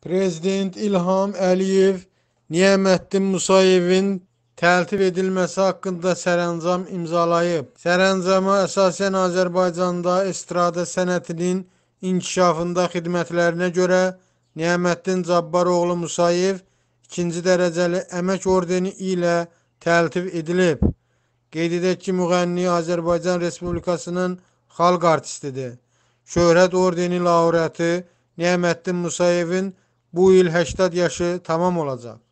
Prezident İlham Əliyev Niyəməddin Musayevin təltif edilməsi haqqında sərəncam imzalayıb. Sərəncama əsasən Azərbaycanda estrada sənətinin inkişafında xidmətlərinə görə Niyəməddin Cabbaroğlu Musayev 2-ci dərəcəli əmək ordeni ilə təltif edilib. Qeyd edək ki, müğənni Azərbaycan Respublikasının xalq artistidir. Şöhrət ordeni laureatı Niyəməddin Musayevin Bu il 80 yaşı tamam olacaq.